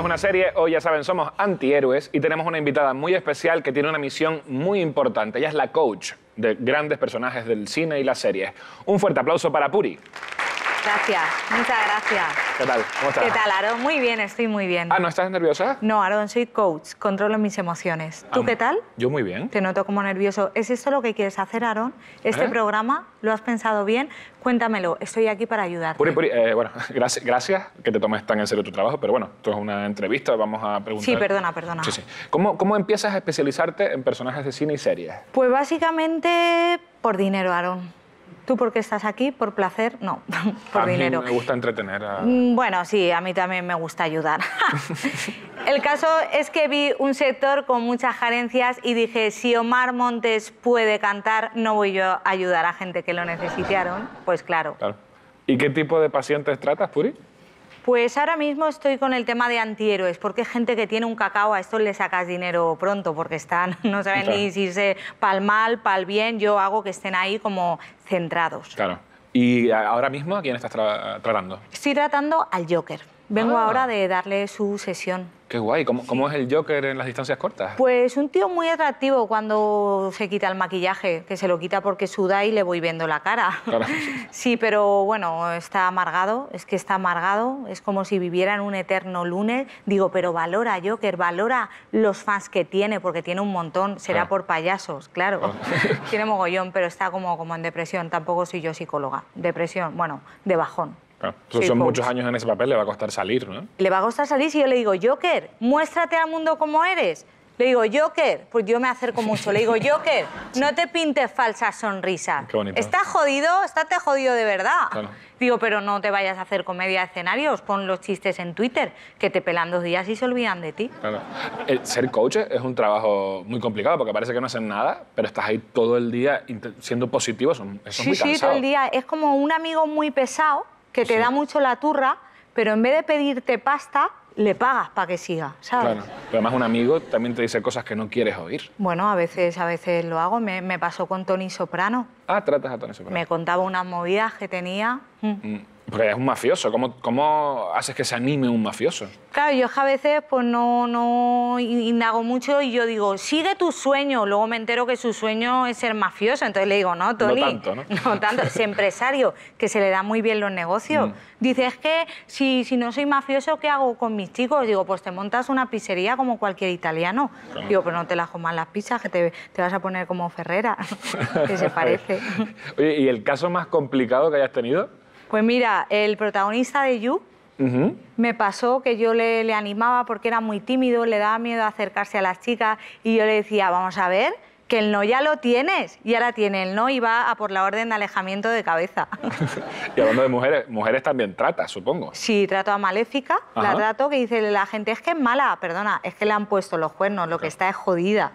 una serie, hoy ya saben, somos antihéroes y tenemos una invitada muy especial que tiene una misión muy importante. Ella es la coach de grandes personajes del cine y las series. Un fuerte aplauso para Puri. Gracias, muchas gracias. ¿Qué tal? ¿Cómo estás? ¿Qué tal, Aaron? Muy bien, estoy muy bien. Ah, ¿no estás nerviosa? No, Aaron, soy coach, controlo mis emociones. ¿Tú ah, qué tal? Yo muy bien. Te noto como nervioso. ¿Es esto lo que quieres hacer, Aaron? ¿Este ¿Eh? programa lo has pensado bien? Cuéntamelo, estoy aquí para ayudarte. Puri, puri, eh, bueno, gracias, gracias que te tomes tan en serio tu trabajo, pero bueno, esto es una entrevista, vamos a preguntar. Sí, perdona, perdona. Sí, sí. ¿Cómo, ¿Cómo empiezas a especializarte en personajes de cine y series? Pues básicamente por dinero, Aaron. ¿Tú por qué estás aquí? ¿Por placer? No, por a dinero. Mí me gusta entretener. A... Mm, bueno, sí, a mí también me gusta ayudar. el caso es que vi un sector con muchas carencias y dije, si Omar Montes puede cantar, no voy yo a ayudar a gente que lo necesitaron. Pues claro. ¿Y qué tipo de pacientes tratas, Puri? Pues ahora mismo estoy con el tema de antihéroes, porque gente que tiene un cacao, a esto le sacas dinero pronto, porque están, no saben ni si se pal mal, pal bien, yo hago que estén ahí como centrados. Claro. ¿Y ahora mismo a quién estás tratando? Estoy tratando al Joker. Vengo ah. ahora de darle su sesión. Qué guay. ¿Cómo, es el Joker en las distancias cortas? Pues un tío muy atractivo cuando se quita el maquillaje, que se lo quita porque suda y le voy viendo la cara. sí, pero bueno, está amargado, es que está amargado, es como si viviera en un eterno lunes. Digo, pero valora Joker, valora los fans que tiene, porque tiene un montón, será por payasos, claro. Ah. tiene mogollón, pero está como, como en depresión, tampoco soy yo psicóloga. Depresión, bueno, de bajón son muchos años en ese papel, le va a costar salir, Le va a costar salir si yo le digo, Joker, muéstrate al mundo como eres. Le digo, Joker, pues yo me acerco mucho. Le digo, Joker, no te pintes falsa sonrisa. Estás jodido, estate jodido de verdad. Digo, pero no te vayas a hacer comedia de escenarios, pon los chistes en Twitter, que te pelan dos días y se olvidan de ti. Eh, ser coach es un trabajo muy complicado porque parece que no hacen nada, pero estás ahí todo el día siendo positivo, eso muy cansado. Sí, todo el día. Es como un amigo muy pesado que te da mucho la turra, pero en vez de pedirte pasta, le pagas para que siga, ¿sabes? Claro, pero además un amigo también te dice cosas que no quieres oír. Bueno, a veces, a veces lo hago. Me, pasó con Tony Soprano. Ah, tratas a Tony Soprano. Me contaba unas movidas que tenía. Mm. Mm. Porque es un mafioso. ¿Cómo, haces que se anime un mafioso? Claro, yo es que a veces pues, no, indago mucho y yo digo, sigue tu sueño. Luego me entero que su sueño es ser mafioso. Entonces le digo, no, Tony. No tanto, ¿no? No tanto. Es empresario, que se le da muy bien los negocios. Mm. Dice, es que si, no soy mafioso, ¿qué hago con mis chicos? Digo, pues te montas una pizzería como cualquier italiano. Digo, pero no te las jomas las pizzas, que te, te vas a poner como Ferrera, que se parece. Oye, ¿y el caso más complicado que hayas tenido? Pues mira, el protagonista de You me pasó que yo le, animaba porque era muy tímido, le daba miedo acercarse a las chicas y yo le decía, vamos a ver, que el no ya lo tienes. Y ahora tiene el no y va a por la orden de alejamiento de cabeza. y hablando de mujeres, mujeres también trata, supongo. Sí, trato a Maléfica, la trato que dice la gente, es que es mala, perdona, es que le han puesto los cuernos, lo que está es jodida.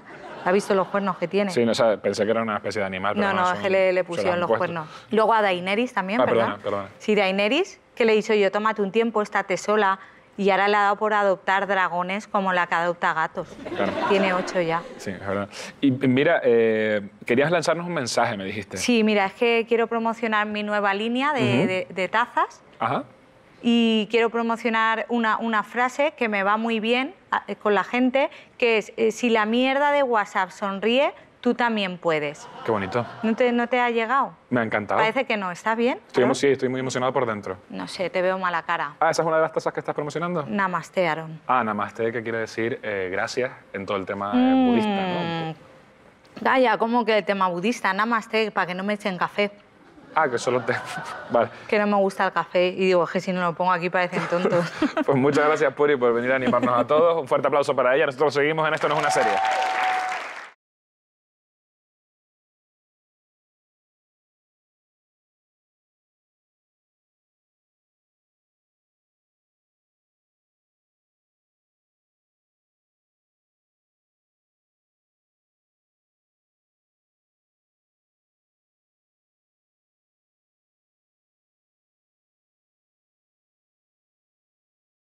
Ha visto los cuernos que tiene? Sí, pensé que era una especie de animal. Pero no, no, es que le, pusieron los cuernos. Luego a Daenerys también, ah, ¿verdad? Sí, Daenerys, que le he dicho yo, tómate un tiempo, estate sola. Y ahora le ha dado por adoptar dragones como la que adopta gatos. Tiene ocho ya. Sí, es verdad. Y mira, eh, querías lanzarnos un mensaje, me dijiste. Sí, mira, es que quiero promocionar mi nueva línea de, tazas. Ajá. Y quiero promocionar una frase que me va muy bien eh, con la gente, que es, eh, si la mierda de WhatsApp sonríe, tú también puedes. Qué bonito. ¿No te, no te ha llegado? Me ha encantado. Parece que no, ¿está bien? Estoy, Sí, estoy muy emocionado por dentro. No sé, te veo mala cara. Ah, ¿esa es una de las tazas que estás promocionando? Namaste, Aaron. Ah, namaste, que quiere decir eh, gracias en todo el tema mm. budista, ¿no? Vaya, como que el tema budista, namaste, para que no me echen café. Ah, que solo te... vale. Que no me gusta el café y digo, es que si no lo pongo aquí parecen tontos. pues muchas gracias, Puri, por venir a animarnos a todos. Un fuerte aplauso para ella. Nosotros seguimos en Esto no es una serie.